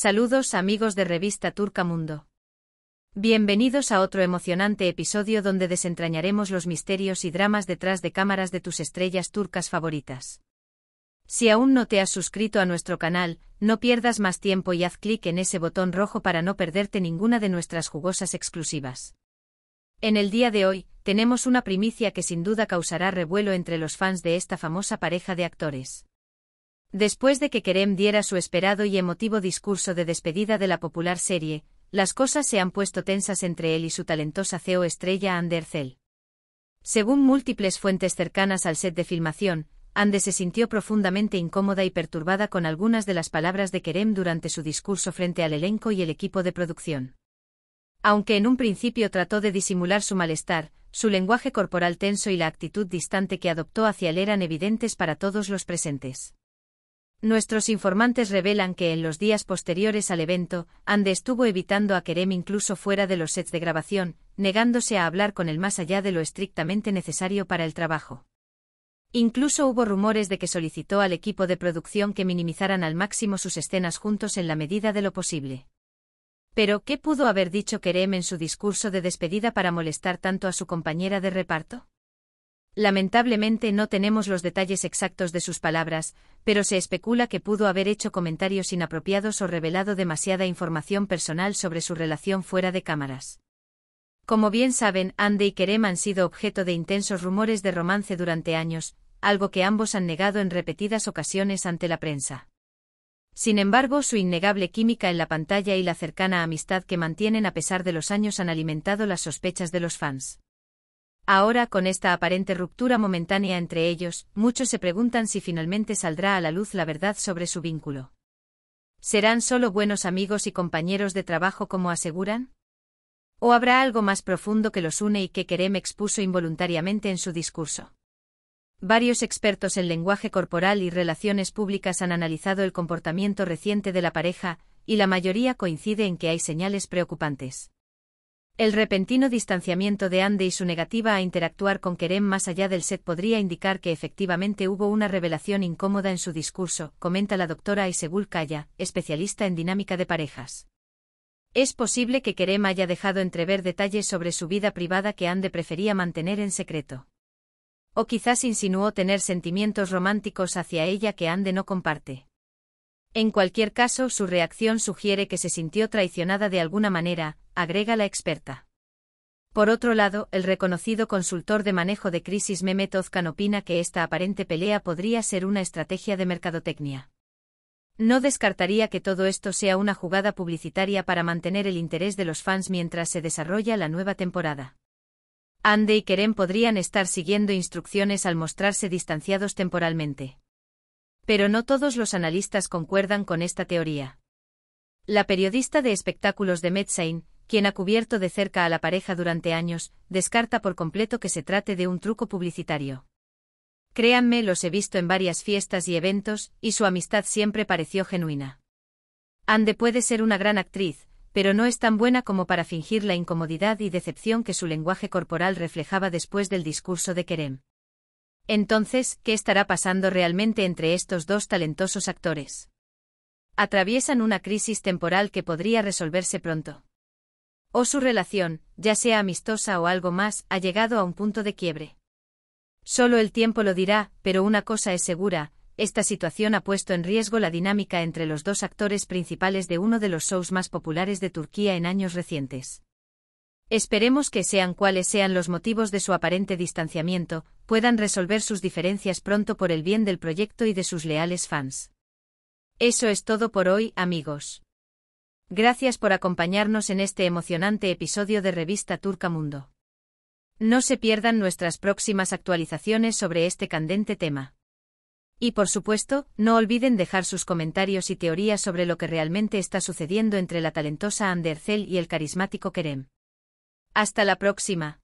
Saludos amigos de Revista Turca Mundo. Bienvenidos a otro emocionante episodio donde desentrañaremos los misterios y dramas detrás de cámaras de tus estrellas turcas favoritas. Si aún no te has suscrito a nuestro canal, no pierdas más tiempo y haz clic en ese botón rojo para no perderte ninguna de nuestras jugosas exclusivas. En el día de hoy, tenemos una primicia que sin duda causará revuelo entre los fans de esta famosa pareja de actores. Después de que Kerem diera su esperado y emotivo discurso de despedida de la popular serie, las cosas se han puesto tensas entre él y su talentosa CEO estrella Andercel. Según múltiples fuentes cercanas al set de filmación, Ande se sintió profundamente incómoda y perturbada con algunas de las palabras de Kerem durante su discurso frente al elenco y el equipo de producción. Aunque en un principio trató de disimular su malestar, su lenguaje corporal tenso y la actitud distante que adoptó hacia él eran evidentes para todos los presentes. Nuestros informantes revelan que en los días posteriores al evento, Ande estuvo evitando a Kerem incluso fuera de los sets de grabación, negándose a hablar con él más allá de lo estrictamente necesario para el trabajo. Incluso hubo rumores de que solicitó al equipo de producción que minimizaran al máximo sus escenas juntos en la medida de lo posible. Pero, ¿qué pudo haber dicho Kerem en su discurso de despedida para molestar tanto a su compañera de reparto? Lamentablemente no tenemos los detalles exactos de sus palabras, pero se especula que pudo haber hecho comentarios inapropiados o revelado demasiada información personal sobre su relación fuera de cámaras. Como bien saben, Andy y Kerem han sido objeto de intensos rumores de romance durante años, algo que ambos han negado en repetidas ocasiones ante la prensa. Sin embargo, su innegable química en la pantalla y la cercana amistad que mantienen a pesar de los años han alimentado las sospechas de los fans. Ahora, con esta aparente ruptura momentánea entre ellos, muchos se preguntan si finalmente saldrá a la luz la verdad sobre su vínculo. ¿Serán solo buenos amigos y compañeros de trabajo como aseguran? ¿O habrá algo más profundo que los une y que Kerem expuso involuntariamente en su discurso? Varios expertos en lenguaje corporal y relaciones públicas han analizado el comportamiento reciente de la pareja, y la mayoría coincide en que hay señales preocupantes. El repentino distanciamiento de Ande y su negativa a interactuar con Kerem más allá del set podría indicar que efectivamente hubo una revelación incómoda en su discurso, comenta la doctora Isegul Kaya, especialista en dinámica de parejas. Es posible que Kerem haya dejado entrever detalles sobre su vida privada que Ande prefería mantener en secreto. O quizás insinuó tener sentimientos románticos hacia ella que Ande no comparte. En cualquier caso, su reacción sugiere que se sintió traicionada de alguna manera, agrega la experta. Por otro lado, el reconocido consultor de manejo de crisis Mehmet Ozkan opina que esta aparente pelea podría ser una estrategia de mercadotecnia. No descartaría que todo esto sea una jugada publicitaria para mantener el interés de los fans mientras se desarrolla la nueva temporada. Ande y Kerem podrían estar siguiendo instrucciones al mostrarse distanciados temporalmente. Pero no todos los analistas concuerdan con esta teoría. La periodista de espectáculos de Metzain, quien ha cubierto de cerca a la pareja durante años, descarta por completo que se trate de un truco publicitario. Créanme, los he visto en varias fiestas y eventos, y su amistad siempre pareció genuina. Ande puede ser una gran actriz, pero no es tan buena como para fingir la incomodidad y decepción que su lenguaje corporal reflejaba después del discurso de Kerem. Entonces, ¿qué estará pasando realmente entre estos dos talentosos actores? Atraviesan una crisis temporal que podría resolverse pronto. O su relación, ya sea amistosa o algo más, ha llegado a un punto de quiebre. Solo el tiempo lo dirá, pero una cosa es segura, esta situación ha puesto en riesgo la dinámica entre los dos actores principales de uno de los shows más populares de Turquía en años recientes. Esperemos que sean cuales sean los motivos de su aparente distanciamiento, puedan resolver sus diferencias pronto por el bien del proyecto y de sus leales fans. Eso es todo por hoy, amigos. Gracias por acompañarnos en este emocionante episodio de Revista Turca Mundo. No se pierdan nuestras próximas actualizaciones sobre este candente tema. Y por supuesto, no olviden dejar sus comentarios y teorías sobre lo que realmente está sucediendo entre la talentosa Andercel y el carismático Kerem. Hasta la próxima.